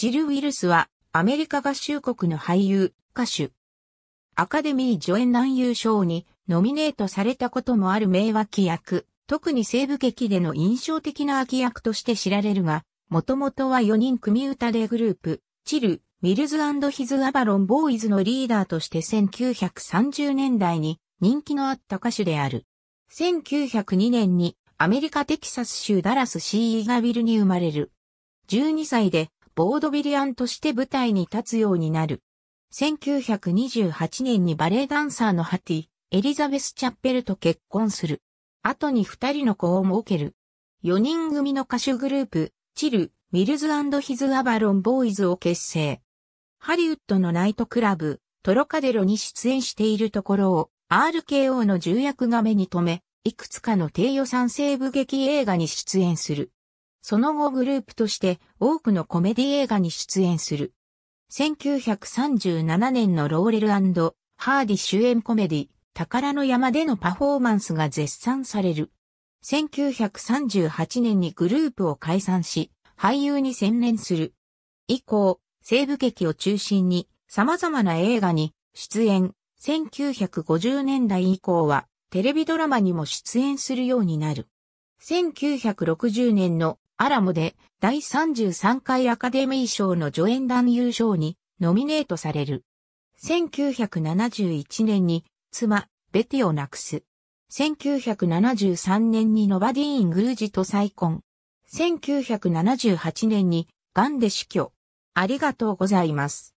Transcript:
チル・ウィルスは、アメリカ合衆国の俳優、歌手。アカデミー助演男優賞にノミネートされたこともある名脇役、特に西部劇での印象的な脇役として知られるが、もともとは4人組歌でグループ、チル、ミルズヒズ・アバロン・ボーイズのリーダーとして1930年代に人気のあった歌手である。1902年にアメリカテキサス州ダラスシー・イガビルに生まれる。12歳でボードビリアンとして舞台に立つようになる。1928年にバレエダンサーのハティ、エリザベス・チャッペルと結婚する。後に二人の子を設ける。四人組の歌手グループ、チル、ミルズヒズ・アバロン・ボーイズを結成。ハリウッドのナイトクラブ、トロカデロに出演しているところを RKO の重役が目に留め、いくつかの低予算西部劇映画に出演する。その後グループとして多くのコメディ映画に出演する。1937年のローレルハーディ主演コメディ、宝の山でのパフォーマンスが絶賛される。1938年にグループを解散し、俳優に専念する。以降、西部劇を中心に様々な映画に出演。1950年代以降はテレビドラマにも出演するようになる。1960年のアラモで第33回アカデミー賞の助演男優賞にノミネートされる。1971年に妻、ベティを亡くす。1973年にノバディーン・グルージと再婚。1978年にガンで死去。ありがとうございます。